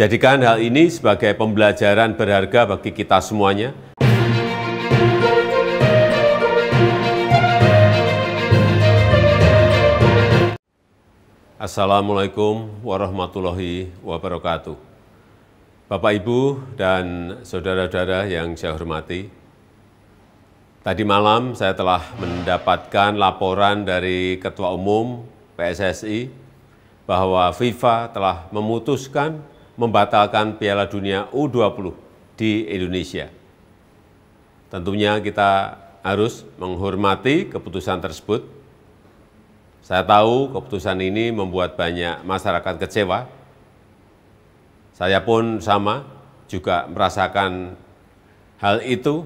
Jadikan hal ini sebagai pembelajaran berharga bagi kita semuanya. Assalamualaikum warahmatullahi wabarakatuh. Bapak, Ibu, dan saudara-saudara yang saya hormati, tadi malam saya telah mendapatkan laporan dari Ketua Umum PSSI bahwa FIFA telah memutuskan membatalkan Piala Dunia U20 di Indonesia. Tentunya kita harus menghormati keputusan tersebut. Saya tahu keputusan ini membuat banyak masyarakat kecewa. Saya pun sama juga merasakan hal itu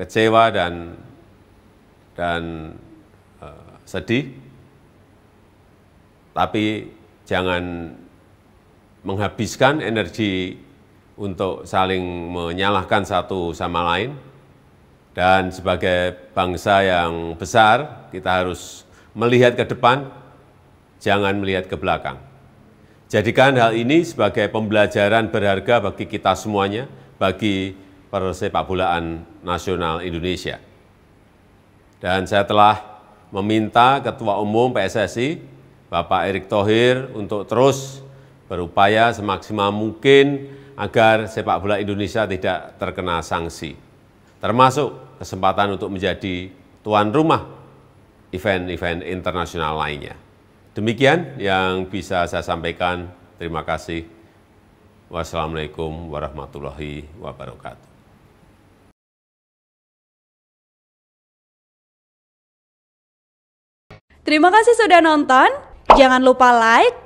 kecewa dan dan eh, sedih. Tapi jangan menghabiskan energi untuk saling menyalahkan satu sama lain, dan sebagai bangsa yang besar, kita harus melihat ke depan, jangan melihat ke belakang. Jadikan hal ini sebagai pembelajaran berharga bagi kita semuanya, bagi persepak bolaan nasional Indonesia. Dan saya telah meminta Ketua Umum PSSI, Bapak Erick Thohir, untuk terus berupaya semaksimal mungkin agar sepak bola Indonesia tidak terkena sanksi, termasuk kesempatan untuk menjadi tuan rumah event-event internasional lainnya. Demikian yang bisa saya sampaikan. Terima kasih. Wassalamualaikum warahmatullahi wabarakatuh. Terima kasih sudah nonton. Jangan lupa like,